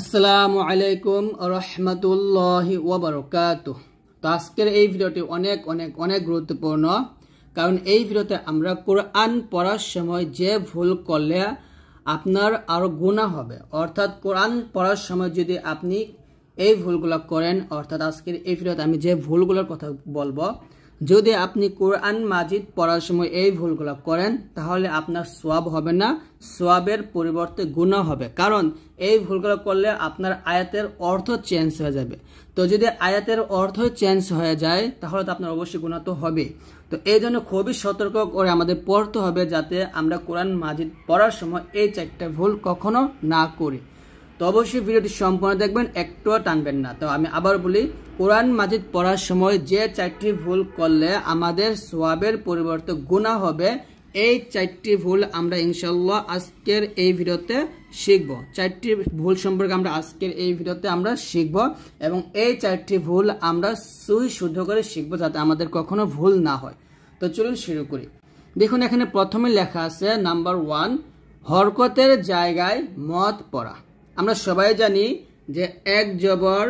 আসসালামু আলাইকুম রহমতুল্লাহ ওবরকাত তো আজকের এই ভিডিওটি অনেক অনেক অনেক গুরুত্বপূর্ণ কারণ এই ভিডিওতে আমরা কোরআন পড়ার সময় যে ভুল করলে আপনার আরও গুণা হবে অর্থাৎ কোরআন পড়ার সময় যদি আপনি এই ভুলগুলো করেন অর্থাৎ আজকের এই ভিডিওতে আমি যে ভুলগুলোর কথা বলবো যদি আপনি কোরআন মাজিদ পড়ার সময় এই ভুলগুলো করেন তাহলে আপনার সোয়াব হবে না সোয়াবের পরিবর্তে গুণা হবে কারণ এই ভুলগুলো করলে আপনার আয়াতের অর্থ চেঞ্জ হয়ে যাবে তো যদি আয়াতের অর্থ চেঞ্জ হয়ে যায় তাহলে তো আপনার অবশ্যই গুণা তো হবে তো এই জন্য খুবই সতর্ক করে আমাদের পড়তে হবে যাতে আমরা কোরআন মাজিদ পড়ার সময় এই চারটা ভুল কখনো না করি তো অবশ্যই ভিডিওটি সম্পূর্ণ দেখবেন একটুও টানবেন না তো আমি আবার বলি কোরআন মাজিদ পড়ার সময় যে চারটি ভুল করলে আমাদের সোয়াবের পরিবর্তে গুণা হবে এই চারটি ভুল আমরা ইনশাল্লাহ আজকের এই ভিডিওতে শিখব চারটি ভুল সম্পর্কে আমরা আজকের এই ভিডিওতে আমরা শিখব এবং এই চারটি ভুল আমরা সুই শুদ্ধ করে শিখব যাতে আমাদের কখনো ভুল না হয় তো চলুন শুরু করি দেখুন এখানে প্রথমে লেখা আছে নাম্বার ওয়ান হরকতের জায়গায় মদ পড়া আমরা সবাই জানি যে এক জবর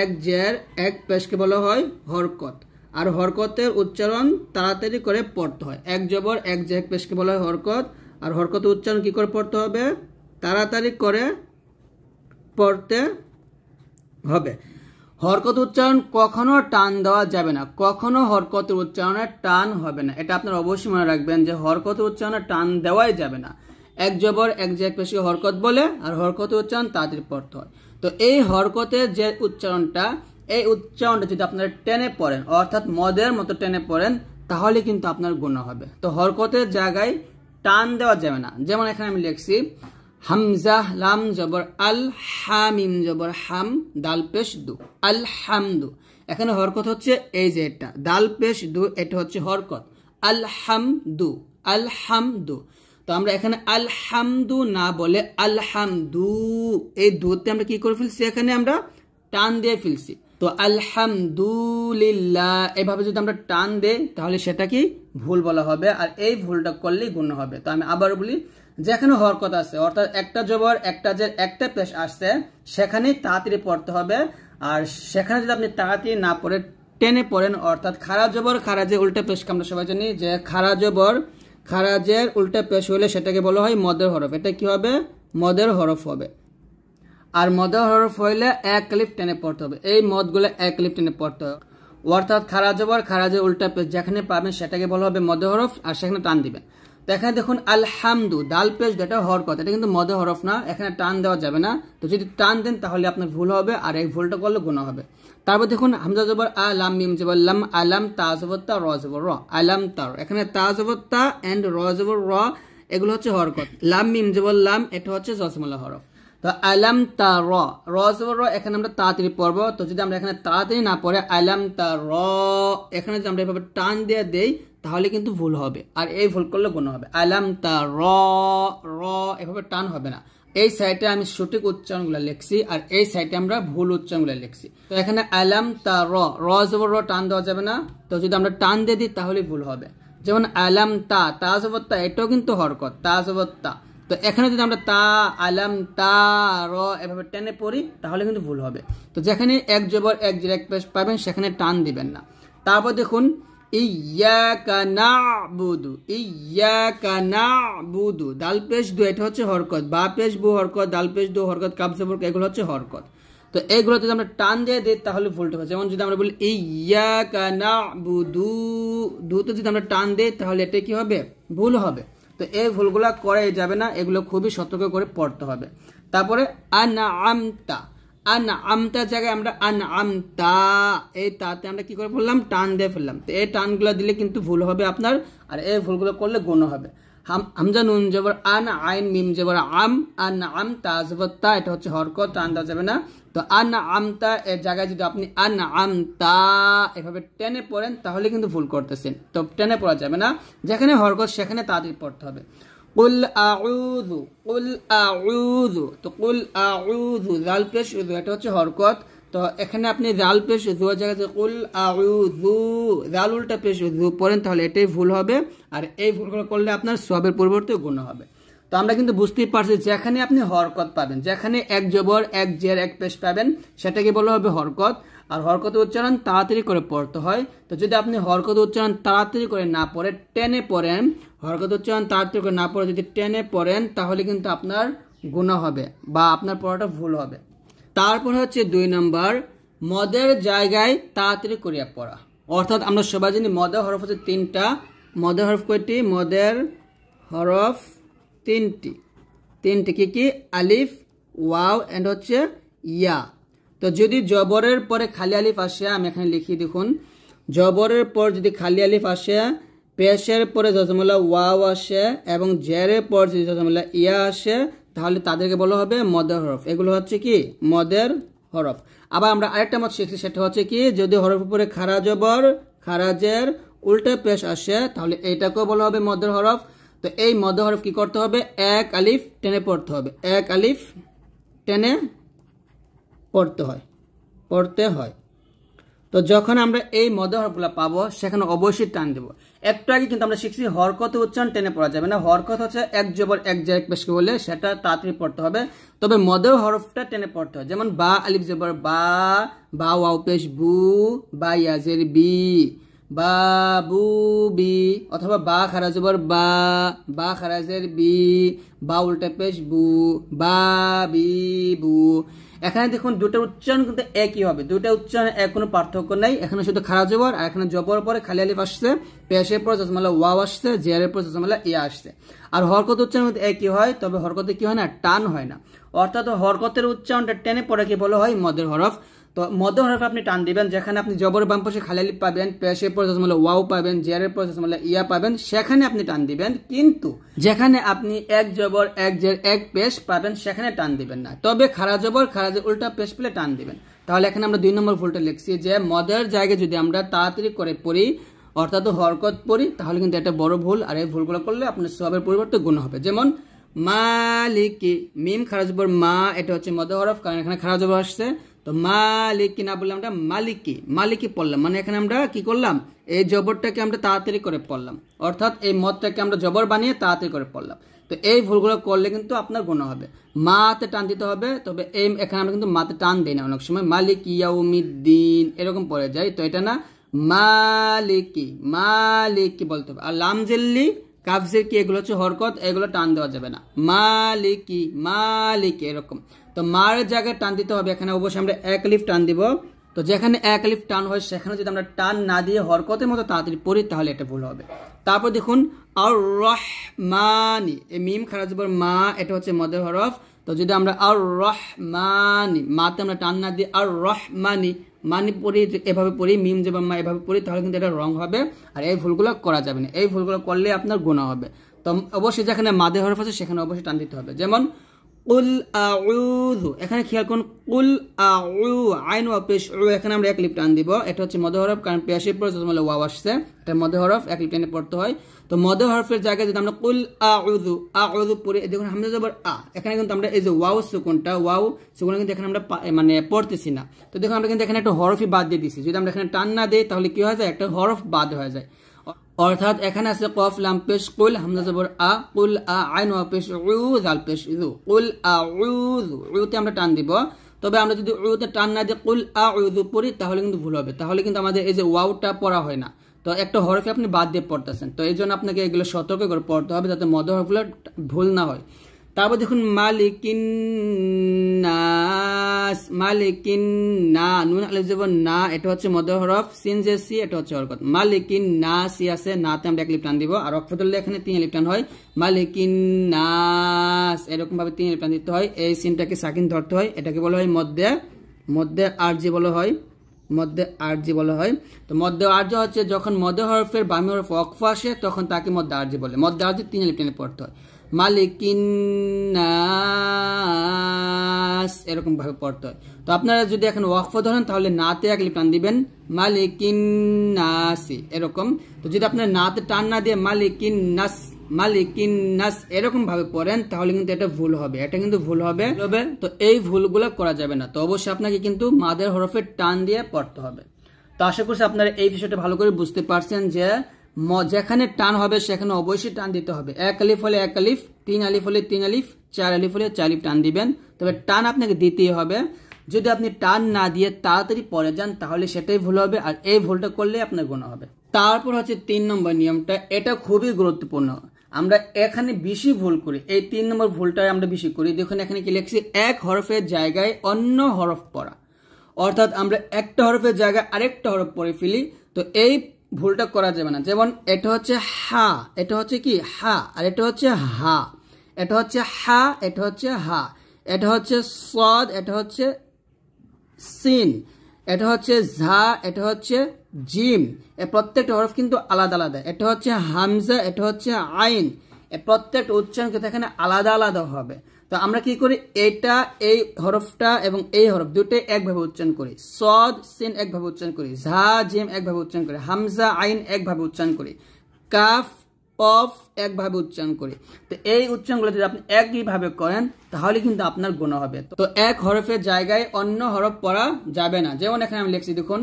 এক জের এক পেশকে বলা হয় হরকত আর হরকতের উচ্চারণ তাড়াতাড়ি করে পড়তে হয় এক জবর এক জের পেশকে বলা হয় হরকত আর হরকতের উচ্চারণ কী করে পড়তে হবে তাড়াতাড়ি করে পড়তে হবে হরকত উচ্চারণ কখনো টান দেওয়া যাবে না কখনো হরকতের উচ্চারণে টান হবে না এটা আপনারা অবশ্যই মনে রাখবেন যে হরকত উচ্চারণে টান দেওয়াই যাবে না এক জবর এক জ্যাক পেশি হরকত বলে আর হরকত উচ্চারণ তাদের পড়তে হয় তো এই হরকতের যে উচ্চারণটা এই উচ্চারণটা যদি আপনারা টেনে পড়েন অর্থাৎ মদের মতো টেনে পড়েন তাহলে কিন্তু আপনার গুণা হবে তো হরকতের জায়গায় টান দেওয়া যাবে না যেমন এখানে আমি লিখছি হামজা লাম জবর আল হামিম জবর হাম দাল পেশ দু আল হাম দু এখানে হরকত হচ্ছে এই যে এটা দাল পেশ দু এটা হচ্ছে হরকত আল হাম দু আল হাম দু তো আমরা এখানে আলহামদু না বলে আলহামদু এই দুতে আমরা কি করে ফেলছি এখানে আমরা টান দিয়ে ফেলছি তো আলহামদুলিল্লাহ এভাবে যদি আমরা টান দেই তাহলে সেটা কি ভুল বলা হবে আর এই ভুলটা করলেই গুণ হবে তো আমি আবার বলি যেখানে হওয়ার কথা আছে অর্থাৎ একটা জবর একটা যে একটা পেশ আসছে সেখানেই তাড়াতাড়ি পড়তে হবে আর সেখানে যদি আপনি তাড়াতাড়ি না পড়ে টেনে পড়েন অর্থাৎ খারা জবর খারা যে উল্টা পেশকে আমরা সবাই জানি যে খারা জবর খারাজের উল্টা পেশ হলে সেটাকে বলা হয় মদের হরফ এটা কি হবে মদের হরফ হবে আর মদের হরফ হইলে এক লিফ টেনে পড়তে হবে এই মদগুলো এক লিফ টেনে পড়তে হবে অর্থাৎ খারাজ আবার খারাজের উল্টা পেশ যেখানে পাবেন সেটাকে বলা হবে মদে হরফ আর সেখানে টান দিবেন তো এখানে দেখুন আলহামদু ডাল পেশ যেটা কথা এটা কিন্তু মদে হরফ না এখানে টান দেওয়া যাবে না তো যদি টান দেন তাহলে আপনার ভুল হবে আর এই ভুলটা করলে গুণা হবে তারপর দেখুন হামজা জবর আলাম মিম জবর লাম আলাম তাজবত্তা তা র জবর র আলাম তার এখানে তাজবত্তা এন্ড তা র জবর র এগুলো হচ্ছে হরকত লাম মিম জবর লাম এটা হচ্ছে জসমলা হরফ তো আলাম তা র র জবর র এখানে আমরা তাড়াতাড়ি পড়বো তো যদি আমরা এখানে তাড়াতাড়ি না পড়ে আলাম তা র এখানে যদি আমরা এভাবে টান দিয়ে দেই তাহলে কিন্তু ভুল হবে আর এই ভুল করলে গুণ হবে আলাম তা র র এভাবে টান হবে না এই সাইটে আমি সঠিক উচ্চারণগুলো লিখছি আর এই সাইটে আমরা ভুল উচ্চারণগুলো লিখছি তো এখানে আলাম তা র র জবর র টান দেওয়া যাবে না তো যদি আমরা টান দিয়ে দিই তাহলে ভুল হবে যেমন আলাম তা তা জবর তা এটাও কিন্তু হরকত তা জবর তা তো এখানে যদি আমরা তা আলাম তা র এভাবে টেনে পড়ি তাহলে কিন্তু ভুল হবে তো যেখানে এক জবর এক জের এক পেশ পাবেন সেখানে টান দিবেন না তারপর দেখুন ইয়াকা নাবুদু ইয়াকা নাবুদু দাল পেশ দু এটা হচ্ছে হরকত বা পেশ বু হরকত দাল পেশ দু হরকত কাবসে বর্ক এগুলো হচ্ছে হরকত তো এগুলো যদি আমরা টান দিয়ে দিই তাহলে ভুলটা হয় যেমন যদি আমরা বলি ইয়াকা নাবুদু দুতে যদি আমরা টান দিই তাহলে এটা কি হবে ভুল হবে তো এই ভুলগুলো করাই যাবে না এগুলো খুবই সতর্ক করে পড়তে হবে তারপরে আনা আমতা আন আমতার জায়গায় আমরা আন আমতা এই তাতে আমরা কি করে ফেললাম টান দিয়ে ফেললাম তো এই টানগুলো দিলে কিন্তু ভুল হবে আপনার আর এই ভুলগুলো করলে গুণ হবে আমজা নুন জবর আন আইন মিম জবর আম আন আম তা জবর তা এটা হচ্ছে হরকত টান দেওয়া যাবে না তো আন আমতা এর জায়গায় যদি আপনি আন আমতা এভাবে টেনে পড়েন তাহলে কিন্তু ভুল করতেছেন তো টেনে পড়া যাবে না যেখানে হরকত সেখানে তাদের পড়তে হবে কুল আউযু কুল আউযু তো কুল আউযু জাল পেশ উযু এটা হচ্ছে হরকত তো এখানে আপনি জাল পেশ উযু জায়গাতে কুল আউযু জাল উল্টা পেশ উযু পড়েন তাহলে এটাই ভুল হবে আর এই ভুলগুলো করলে আপনার সবের পরিবর্তে গুণ হবে তো আমরা কিন্তু বুঝতেই পারছি যেখানে আপনি হরকত পাবেন যেখানে এক জবর এক জের এক পেশ পাবেন সেটাকে বলা হবে হরকত আর হরকত উচ্চারণ তাড়াতাড়ি করে পড়তে হয় তো যদি আপনি হরকত উচ্চারণ তাড়াতাড়ি করে না পড়ে টেনে পড়েন হরকত হরকতচ্চয়ন তাড়াতাড়ি করে না পড়ে যদি টেনে পড়েন তাহলে কিন্তু আপনার গুণা হবে বা আপনার পড়াটা ভুল হবে তারপর হচ্ছে দুই নম্বর মদের জায়গায় তাড়াতাড়ি করিয়া পড়া অর্থাৎ আমরা সবাই জানি মদের হরফ হচ্ছে তিনটা মদের হরফ কয়টি মদের হরফ তিনটি তিনটি কি কি আলিফ ওয়াও অ্যান্ড হচ্ছে ইয়া তো যদি জবরের পরে খালি আলিফ আসে আমি এখানে লিখি দেখুন জবরের পর যদি খালি আলিফ আসে পেশের পরে যজমলা ওয়াও আসে এবং জেরের পর যদি যজমলা ইয়া আসে তাহলে তাদেরকে বলা হবে মদের হরফ এগুলো হচ্ছে কি মদের হরফ আবার আমরা আরেকটা মত শিখছি সেটা হচ্ছে কি যদি হরফ উপরে খারা জবর খারাজের উল্টে পেশ আসে তাহলে এটাকেও বলা হবে মদের হরফ তো এই মদের হরফ কি করতে হবে এক আলিফ টেনে পড়তে হবে এক আলিফ টেনে পড়তে হয় পড়তে হয় তো যখন আমরা এই মদের হরফগুলো পাবো সেখানে অবশ্যই টান দেবো একটু আগে কিন্তু আমরা শিখছি হরকত উচ্চারণ টেনে পড়া যাবে মানে না হরকত হচ্ছে এক জবর এক জায়গ পেশকে বলে সেটা তাড়াতাড়ি পড়তে হবে তবে মদের হরফটা টেনে পড়তে হবে যেমন বা আলিফ জবর বা বা ওয়াও পেশ বু বা ইয়াজের বি বাবু বি অথবা বা খারাজ বা বা খারাজের বি বা উল্টা পেশ বু বা বি বু এখানে দেখুন দুটো উচ্চারণ কিন্তু একই হবে দুটো উচ্চারণ এক কোনো পার্থক্য নেই এখানে শুধু খারাজ আর এখানে জবর পরে খালি আলিফ আসছে পেশের পর জজমালা ওয়াও আসছে জেয়ারের পর জজমালা এ আসছে আর হরকত উচ্চারণ কিন্তু একই হয় তবে হরকতে কি হয় না টান হয় না অর্থাৎ হরকতের উচ্চারণটা টেনে পরে কি বলা হয় মদের হরফ তো মধ্যম হরফে আপনি টান দিবেন যেখানে আপনি জবর বাম পাশে খালালি পাবেন পেশের পর জসমলা ওয়াও পাবেন জেরের পর জসমলা ইয়া পাবেন সেখানে আপনি টান দিবেন কিন্তু যেখানে আপনি এক জবর এক জের এক পেশ পাবেন সেখানে টান দিবেন না তবে খারা জবর জের উল্টা পেশ পেলে টান দিবেন তাহলে এখানে আমরা দুই নম্বর ভুলটা লিখছি যে মদের জায়গায় যদি আমরা তাড়াতাড়ি করে পড়ি অর্থাৎ হরকত পড়ি তাহলে কিন্তু এটা বড় ভুল আর এই ভুলগুলো করলে আপনার সবের পরিবর্তে গুণ হবে যেমন মালিকি মিম খারাজবর মা এটা হচ্ছে মদ হরফ কারণ এখানে খারাজবর আসছে তো মালিক কি না বললাম মালিকি মালিকি পড়লাম মানে এখানে আমরা কি করলাম এই জবরটাকে আমরা তাড়াতাড়ি করে পড়লাম অর্থাৎ এই মদটাকে আমরা জবর বানিয়ে তাড়াতাড়ি করে পড়লাম তো এই ভুলগুলো করলে কিন্তু আপনার গুণ হবে মাতে টান দিতে হবে তবে এই এখানে আমরা কিন্তু মাতে টান দিই না অনেক সময় মালিক ইয়াউমিদ্দিন এরকম পড়ে যায় তো এটা না মালিকি মালিকি বলতে হবে আর লামজেল্লি কাফজের কি এগুলো হচ্ছে হরকত এগুলো টান দেওয়া যাবে না মালিকি মালিকি এরকম তো মার জায়গায় টান দিতে হবে এখানে অবশ্যই আমরা এক লিফ টান দিব তো যেখানে এক লিফ টান হয় সেখানে যদি আমরা টান না দিয়ে হরকতের মতো তাড়াতাড়ি পড়ি তাহলে এটা ভুল হবে তারপর দেখুন আর রহমানি এই মিম খারাজবর মা এটা হচ্ছে মদের হরফ তো যদি আমরা আর রহমানি মাতে আমরা টান না দিয়ে আর রহমানি মানি পড়ি এভাবে পড়ি মিম যে মা এভাবে পড়ি তাহলে কিন্তু এটা রং হবে আর এই ভুলগুলো করা যাবে না এই ভুলগুলো করলে আপনার গোনা হবে তো অবশ্যই যেখানে মাদে হরফ আছে সেখানে অবশ্যই টান দিতে হবে যেমন কুল আউযু এখানে খেয়াল করুন কুল আউ আইন ওয়া পেশ উ এখানে আমরা এক লিপ টান দিব এটা হচ্ছে মধ্য হরফ কারণ পেশের পর যত মানে ওয়াও আসছে এটা মধ্য হরফ এক লিপ পড়তে হয় তো মধ্য হরফের জায়গায় যদি আমরা কুল আউযু আউযু পড়ে দেখুন হামজা জবর আ এখানে কিন্তু আমরা এই যে ওয়াও সুকুনটা ওয়াও সুকুন কিন্তু এখানে আমরা মানে পড়তেছি না তো দেখুন আমরা কিন্তু এখানে একটা হরফই বাদ দিয়ে দিছি যদি আমরা এখানে টান না দিই তাহলে কি হয়ে যায় একটা হরফ বাদ হয়ে যায় অর্থাৎ এখানে আছে কফ লাম পেশ কুল হামজা জবর আ কুল আ আইন ওয়া পেশ উ জাল পেশ ইউ কুল আ উতে আমরা টান দিব তবে আমরা যদি উতে টান না দিয়ে কুল আ উদু পড়ি তাহলে কিন্তু ভুল হবে তাহলে কিন্তু আমাদের এই যে ওয়াউটা পড়া হয় না তো একটা হরফে আপনি বাদ দিয়ে পড়তেছেন তো এই জন্য আপনাকে এগুলো সতর্ক করে পড়তে হবে যাতে মদ হরফগুলো ভুল না হয় তারপর দেখুন মালিকিন নাস না নুন আলিফ না এটা হচ্ছে মধ্য হরফ সিন যে সি এটা হচ্ছে হরকত মালিকিন না সি আছে না তে আমরা এক লিপটান দিব আর অক্ষরদুল্লা এখানে তিন লিপটান হয় মালিকিন না এরকম ভাবে তিন লিপটান দিতে হয় এই সিনটাকে সাকিন ধরতে হয় এটাকে বলা হয় মধ্যে মধ্যে আরজি বলা হয় মধ্যে আরজি বলা হয় তো মধ্য আর্য হচ্ছে যখন মধ্য হরফের বামী হরফ অক্ষ আসে তখন তাকে মধ্যে আরজি বলে মধ্যে আর্জি তিন লিপটানে পড়তে হয় মালিকিন্নাস এরকমভাবে পড়তে হয় তো আপনারা যদি এখন ওয়াকফ ধরেন তাহলে নাতে একলি টান দিবেন মালিকিন্নাসি এরকম তো যদি আপনার নাতে টান না দিয়ে মালিকিন্নাস মালিকিন্নাস এরকম ভাবে পড়েন তাহলে কিন্তু এটা ভুল হবে এটা কিন্তু ভুল হবে তো এই ভুলগুলো করা যাবে না তো অবশ্যই আপনাকে কিন্তু মাদের হরফের টান দিয়ে পড়তে হবে তো আশা করছি আপনারা এই বিষয়টা ভালো করে বুঝতে পারছেন যে ম যেখানে টান হবে সেখানে অবশ্যই টান দিতে হবে এক আলিফ হলে এক আলিফ তিন আলিফ হলে তিন আলিফ চার আলিফ হলে চার আলিফ টান দিবেন তবে টান আপনাকে দিতেই হবে যদি আপনি টান না দিয়ে তাড়াতাড়ি পরে যান তাহলে সেটাই ভুল হবে আর এই ভুলটা করলে আপনার গুণ হবে তারপর হচ্ছে তিন নম্বর নিয়মটা এটা খুবই গুরুত্বপূর্ণ আমরা এখানে বেশি ভুল করি এই তিন নম্বর ভুলটাই আমরা বেশি করি দেখুন এখানে কি লিখছি এক হরফের জায়গায় অন্য হরফ পড়া অর্থাৎ আমরা একটা হরফের জায়গায় আরেকটা হরফ পরে ফেলি তো এই ভুলটা করা যাবে না যেমন এটা হচ্ছে হা এটা হচ্ছে কি হা আর এটা হচ্ছে হা এটা হচ্ছে হা এটা হচ্ছে হা এটা হচ্ছে সদ এটা হচ্ছে সিন এটা হচ্ছে ঝা এটা হচ্ছে জিম এ প্রত্যেকটা হরফ কিন্তু আলাদা আলাদা এটা হচ্ছে হামজা এটা হচ্ছে আইন এ প্রত্যেকটা উচ্চারণ কিন্তু এখানে আলাদা আলাদা হবে তো আমরা কি করি এটা এই হরফটা এবং এই হরফ দুটোই একভাবে উচ্চারণ করি সদ সিন একভাবে উচ্চারণ করি ঝা জিম একভাবে উচ্চারণ করি হামজা আইন একভাবে উচ্চারণ করি কাফ অফ একভাবে উচ্চারণ করি তো এই উচ্চারণগুলো যদি আপনি একইভাবে করেন তাহলে কিন্তু আপনার গুণ হবে তো এক হরফের জায়গায় অন্য হরফ পড়া যাবে না যেমন এখানে আমি লিখছি দেখুন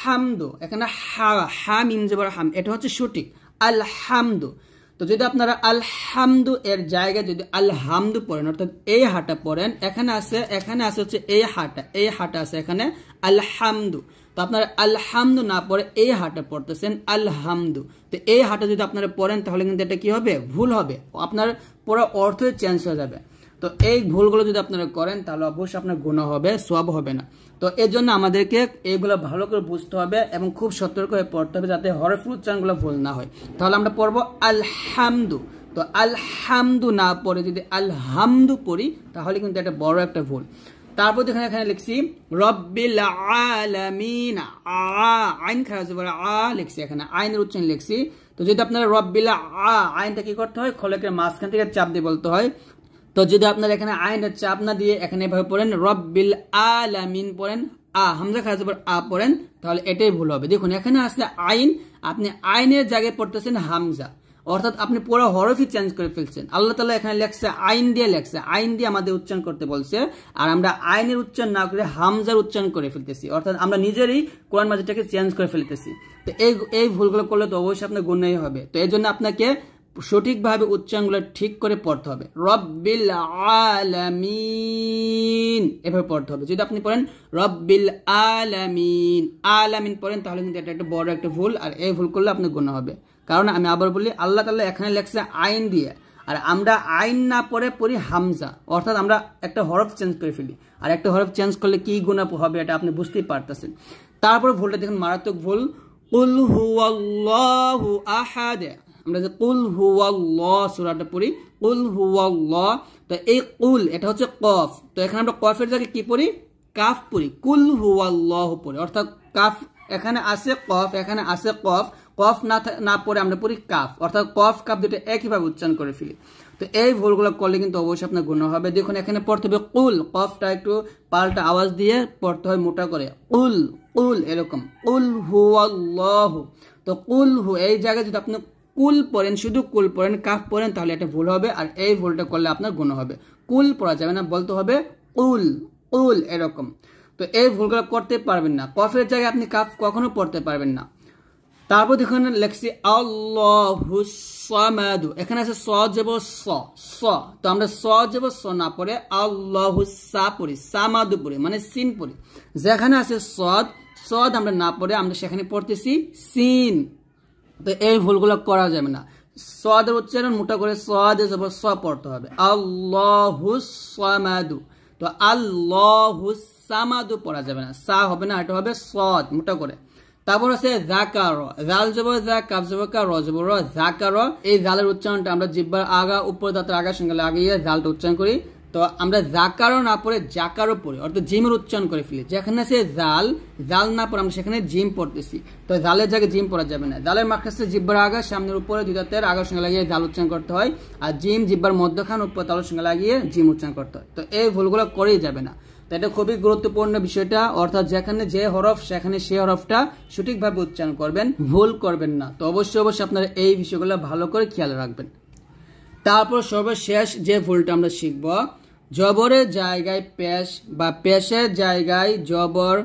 হামদো এখানে হা যে মিমজবর হাম এটা হচ্ছে সঠিক আলহামদু তো যদি আপনারা আলহামদু এর জায়গায় যদি আলহামদু পড়েন অর্থাৎ এই হাটা পড়েন এখানে আছে এখানে আছে হচ্ছে এই হাটা এই হাটা আছে এখানে আলহামদু তো আপনারা আলহামদু না পড়ে এই হাটা পড়তেছেন আলহামদু তো এই হাটা যদি আপনারা পড়েন তাহলে কিন্তু এটা কি হবে ভুল হবে আপনার পুরো অর্থই চেঞ্জ হয়ে যাবে তো এই ভুলগুলো যদি আপনারা করেন তাহলে অবশ্যই আপনার গুণ হবে সব হবে না তো এর জন্য আমাদেরকে এগুলো ভালো করে বুঝতে হবে এবং খুব সতর্ক হয়ে পড়তে হবে যাতে হরফুল উচ্চারণগুলো ভুল না হয় তাহলে আমরা পড়বো আলহামদু তো আলহামদু না পড়ে যদি আলহামদু পড়ি তাহলে কিন্তু একটা বড় একটা ভুল তারপর দেখুন এখানে লিখছি রব্বিল আলামিন আ আইন খারাজ আ লিখছি এখানে আইনের উচ্চারণ লিখছি তো যদি আপনারা রব্বিল আ আইনটা কি করতে হয় খলকের মাঝখান থেকে চাপ দিয়ে বলতে হয় তো যদি আপনার এখানে আইন হচ্ছে আপনার দিয়ে এখানে এভাবে পড়েন রব্বিল আলামিন পড়েন আ হামজা খারাজ পর আ পড়েন তাহলে এটাই ভুল হবে দেখুন এখানে আসলে আইন আপনি আইনের জায়গায় পড়তেছেন হামজা অর্থাৎ আপনি পুরো হরফই চেঞ্জ করে ফেলছেন আল্লাহ তালা এখানে লেখছে আইন দিয়ে লেখছে আইন দিয়ে আমাদের উচ্চারণ করতে বলছে আর আমরা আইনের উচ্চারণ না করে হামজার উচ্চারণ করে ফেলতেছি অর্থাৎ আমরা নিজেরই কোরআন মাজিদটাকে চেঞ্জ করে ফেলতেছি তো এই এই ভুলগুলো করলে তো অবশ্যই আপনার গুণাই হবে তো এই জন্য আপনাকে সঠিকভাবে উচ্চারণগুলো ঠিক করে পড়তে হবে রব্বিল আলামিন এভাবে পড়তে হবে যদি আপনি পড়েন রব্বিল আলামিন আলামিন পড়েন তাহলে কিন্তু এটা একটা বড় একটা ভুল আর এই ভুল করলে আপনার গোনা হবে কারণ আমি আবার বলি আল্লাহ তাল্লাহ এখানে লেখছে আইন দিয়ে আর আমরা আইন না পড়ে পড়ি হামজা অর্থাৎ আমরা একটা হরফ চেঞ্জ করে ফেলি আর একটা হরফ চেঞ্জ করলে কি গুণা হবে এটা আপনি বুঝতেই পারতেছেন তারপরে ভুলটা দেখুন মারাত্মক ভুল উল হু আহাদ আমরা যে কুল হুয়াল্লাহ সুরাটা পড়ি কুল হুয়াল্লাহ তো এই কুল এটা হচ্ছে কফ তো এখানে আমরা কফের জায়গায় কি পড়ি কাফ পড়ি কুল হুয়াল্লাহ পড়ি অর্থাৎ কাফ এখানে আছে কফ এখানে আছে কফ কফ না পড়ে আমরা পড়ি কাফ অর্থাৎ কফ কাফ দুটো একইভাবে উচ্চারণ করে ফেলি তো এই ভুলগুলো করলে কিন্তু অবশ্যই আপনার গুণ হবে দেখুন এখানে পড়তে হবে কুল কফটা একটু পাল্টা আওয়াজ দিয়ে পড়তে হয় মোটা করে উল উল এরকম উল হু আল্লাহ তো কুল হু এই জায়গায় যদি আপনি কুল পড়েন শুধু কুল পড়েন কাফ পড়েন তাহলে এটা ভুল হবে আর এই ভুলটা করলে আপনার গুণ হবে কুল পড়া যাবে না বলতে হবে উল উল এরকম তো এই ভুলগুলো করতে পারবেন না কফের জায়গায় আপনি কাফ কখনো পড়তে পারবেন না তারপর দেখুন লেখছি আল্লাহু এখানে আছে স যাব স স তো আমরা স যাব স না পড়ে সা পড়ি সামাদু পড়ি মানে সিন পড়ি যেখানে আছে সদ সদ আমরা না পড়ে আমরা সেখানে পড়তেছি সিন তো এই ভুলগুলো করা যাবে না সাদের উচ্চারণ মোটা করে সাদে উপর স পড়তে হবে আল্লাহুসামাদু তো আল্লাহুসামাদু পড়া যাবে না সা হবে না এটা হবে সদ মোটা করে তারপর আছে জাকার জাল যাব জা কাব জব কা র জাকার এই জালের উচ্চারণটা আমরা জিব্বার আগা উপর দাঁতের আগা সঙ্গে লাগিয়ে জালটা উচ্চারণ করি তো আমরা জাকারও না পড়ে জাকারও পড়ে অর্থাৎ জিমের উচ্চারণ করে ফেলি যেখানে সে জাল জাল না পড়ে আমরা সেখানে জিম পড়তেছি তো জালের জায়গায় জিম পড়া যাবে না জালের মাখাসে জিব্বার আগা সামনের উপরে দুদাতের আগার সঙ্গে লাগিয়ে জাল উচ্চারণ করতে হয় আর জিম জিব্বার মধ্যখান উপর তালের সঙ্গে লাগিয়ে জিম উচ্চারণ করতে হয় তো এই ভুলগুলো করেই যাবে না তো এটা খুবই গুরুত্বপূর্ণ বিষয়টা অর্থাৎ যেখানে যে হরফ সেখানে সে হরফটা সঠিকভাবে উচ্চারণ করবেন ভুল করবেন না তো অবশ্যই অবশ্যই আপনারা এই বিষয়গুলো ভালো করে খেয়াল রাখবেন তারপর সর্বশেষ যে ভুলটা আমরা শিখবো জবরের জায়গায় পেশ বা পেশের জায়গায় জবর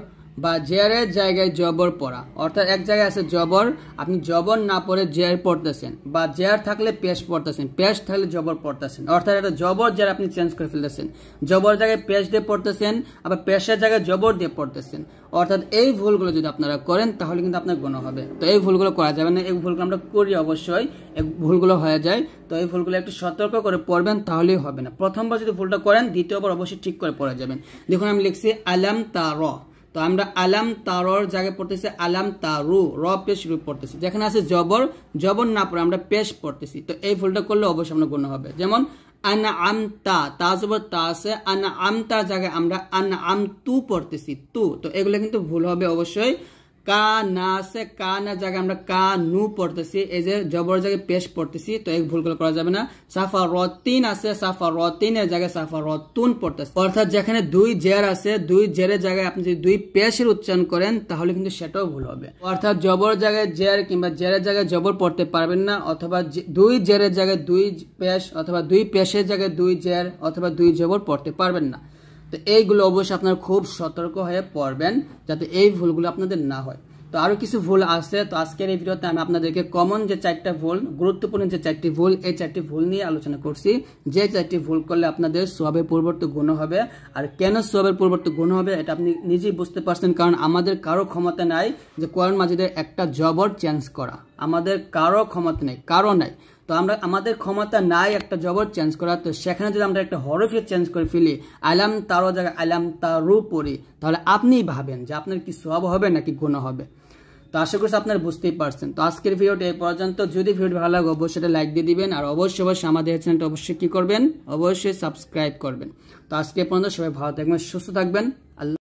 বা জেয়ারের জায়গায় জবর পড়া অর্থাৎ এক জায়গায় আছে জবর আপনি জবর না পড়ে জেয়ার পড়তেছেন বা জেয়ার থাকলে পেশ পড়তেছেন পেশ থাকলে জবর পড়তেছেন অর্থাৎ এটা জবর জেয়ার আপনি চেঞ্জ করে ফেলতেছেন জবর জায়গায় পেশ দিয়ে পড়তেছেন আবার পেশের জায়গায় জবর দিয়ে পড়তেছেন অর্থাৎ এই ভুলগুলো যদি আপনারা করেন তাহলে কিন্তু আপনার গণ হবে তো এই ভুলগুলো করা যাবে না এই ভুলগুলো আমরা করি অবশ্যই এই ভুলগুলো হয়ে যায় তো এই ভুলগুলো একটু সতর্ক করে পড়বেন তাহলেই হবে না প্রথমবার যদি ভুলটা করেন দ্বিতীয়বার অবশ্যই ঠিক করে পড়া যাবেন দেখুন আমি লিখছি আলাম র তো আমরা আলাম তারর জায়গায় পড়তেছি আলাম তারু র পেশ রূপ পড়তেছি যেখানে আছে জবর জবর না পড়ে আমরা পেশ পড়তেছি তো এই ভুলটা করলে অবশ্যই আমরা গুণ হবে যেমন আনা আমতা তা জবর তা আছে আনা আমতার জায়গায় আমরা আনা আম তু পড়তেছি তু তো এগুলো কিন্তু ভুল হবে অবশ্যই কা না আছে কা না জায়গায় আমরা কা নু পড়তেছি এই যে জবর জায়গায় পেশ পড়তেছি তো এক ভুল করা যাবে না সাফা রতিন আছে সাফা রতিনের জায়গায় সাফা রতুন পড়তেছে অর্থাৎ যেখানে দুই জের আছে দুই জেরের জায়গায় আপনি যদি দুই পেশের উচ্চারণ করেন তাহলে কিন্তু সেটাও ভুল হবে অর্থাৎ জবর জায়গায় জের কিংবা জেরের জায়গায় জবর পড়তে পারবেন না অথবা দুই জেরের জায়গায় দুই পেশ অথবা দুই পেশের জায়গায় দুই জের অথবা দুই জবর পড়তে পারবেন না তো এইগুলো অবশ্যই আপনারা খুব সতর্ক হয়ে পড়বেন যাতে এই ভুলগুলো আপনাদের না হয় তো আরও কিছু ভুল আছে তো আজকের এই ভিডিওতে আমি আপনাদেরকে কমন যে চারটা ভুল গুরুত্বপূর্ণ যে চারটি ভুল এই চারটি ভুল নিয়ে আলোচনা করছি যে চারটি ভুল করলে আপনাদের সবের পরিবর্তে গুণ হবে আর কেন সবের পরিবর্তে গুণ হবে এটা আপনি নিজেই বুঝতে পারছেন কারণ আমাদের কারো ক্ষমতা নাই যে কোরআন মাজিদের একটা জবর চেঞ্জ করা আমাদের কারো ক্ষমতা নেই কারো নাই তো আমরা আমাদের ক্ষমতা নাই একটা জবর চেঞ্জ করা তো সেখানে যদি আমরা একটা হরফে চেঞ্জ করে ফেলি আলাম তারও জায়গায় আলাম তারও পড়ি তাহলে আপনিই ভাবেন যে আপনার কি সব হবে নাকি গুণ হবে তো আশা করছি আপনারা বুঝতেই পারছেন তো আজকের ভিডিওটা এই পর্যন্ত যদি ভিডিও ভালো লাগে অবশ্যই এটা লাইক দিয়ে দিবেন আর অবশ্যই অবশ্যই আমাদের চ্যানেলটা অবশ্যই কী করবেন অবশ্যই সাবস্ক্রাইব করবেন তো আজকে পর্যন্ত সবাই ভালো থাকবেন সুস্থ থাকবেন আল্লাহ